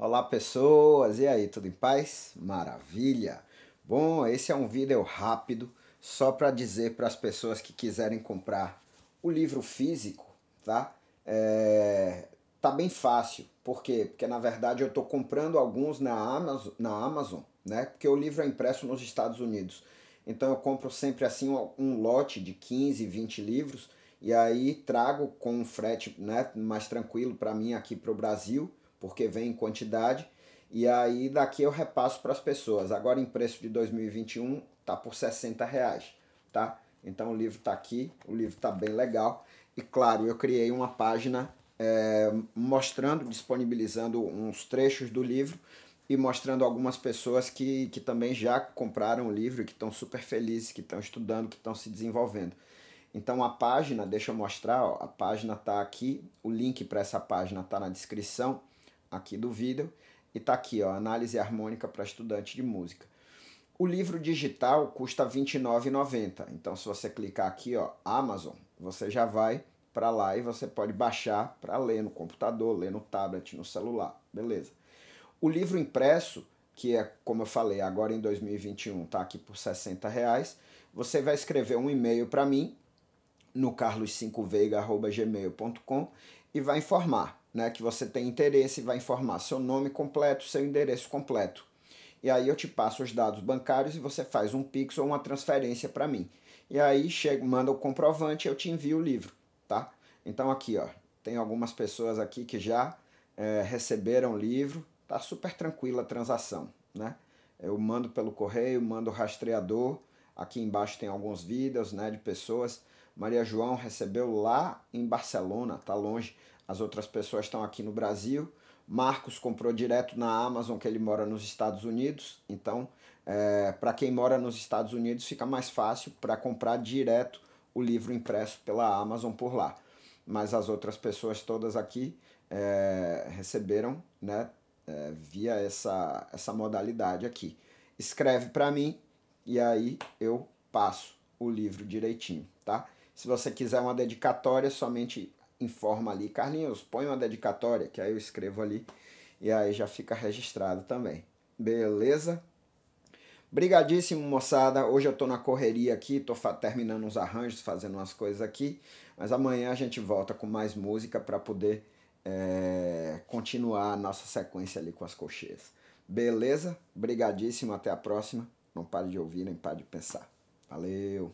Olá pessoas, e aí, tudo em paz? Maravilha! Bom, esse é um vídeo rápido só para dizer para as pessoas que quiserem comprar o livro físico, tá? É, tá bem fácil, por quê? Porque na verdade eu estou comprando alguns na Amazon, na Amazon, né? Porque o livro é impresso nos Estados Unidos. Então eu compro sempre assim um lote de 15, 20 livros e aí trago com um frete né, mais tranquilo para mim aqui para o Brasil porque vem em quantidade, e aí daqui eu repasso para as pessoas. Agora em preço de 2021 tá por 60 reais, tá? Então o livro está aqui, o livro está bem legal. E claro, eu criei uma página é, mostrando, disponibilizando uns trechos do livro e mostrando algumas pessoas que, que também já compraram o livro, que estão super felizes, que estão estudando, que estão se desenvolvendo. Então a página, deixa eu mostrar, ó, a página está aqui, o link para essa página está na descrição aqui do vídeo e está aqui, ó, análise harmônica para estudante de música. O livro digital custa R$ 29,90. Então, se você clicar aqui, ó, Amazon, você já vai para lá e você pode baixar para ler no computador, ler no tablet, no celular, beleza? O livro impresso, que é, como eu falei, agora em 2021, tá aqui por R$ 60, reais, você vai escrever um e-mail para mim no carlos5veiga@gmail.com e vai informar né, que você tem interesse e vai informar seu nome completo, seu endereço completo. E aí eu te passo os dados bancários e você faz um Pix ou uma transferência para mim. E aí chega, manda o comprovante, eu te envio o livro, tá? Então aqui, ó, tem algumas pessoas aqui que já é, receberam o livro, tá super tranquila a transação, né? Eu mando pelo correio, mando o rastreador. Aqui embaixo tem alguns vídeos, né, de pessoas. Maria João recebeu lá em Barcelona, tá longe as outras pessoas estão aqui no Brasil. Marcos comprou direto na Amazon, que ele mora nos Estados Unidos. Então, é, para quem mora nos Estados Unidos, fica mais fácil para comprar direto o livro impresso pela Amazon por lá. Mas as outras pessoas todas aqui é, receberam né, é, via essa, essa modalidade aqui. Escreve para mim e aí eu passo o livro direitinho, tá? Se você quiser uma dedicatória, somente informa ali, Carlinhos, põe uma dedicatória, que aí eu escrevo ali e aí já fica registrado também. Beleza? Brigadíssimo, moçada. Hoje eu tô na correria aqui, tô terminando uns arranjos, fazendo umas coisas aqui, mas amanhã a gente volta com mais música para poder é, continuar a nossa sequência ali com as cocheias. Beleza? Brigadíssimo, até a próxima. Não pare de ouvir, nem pare de pensar. Valeu!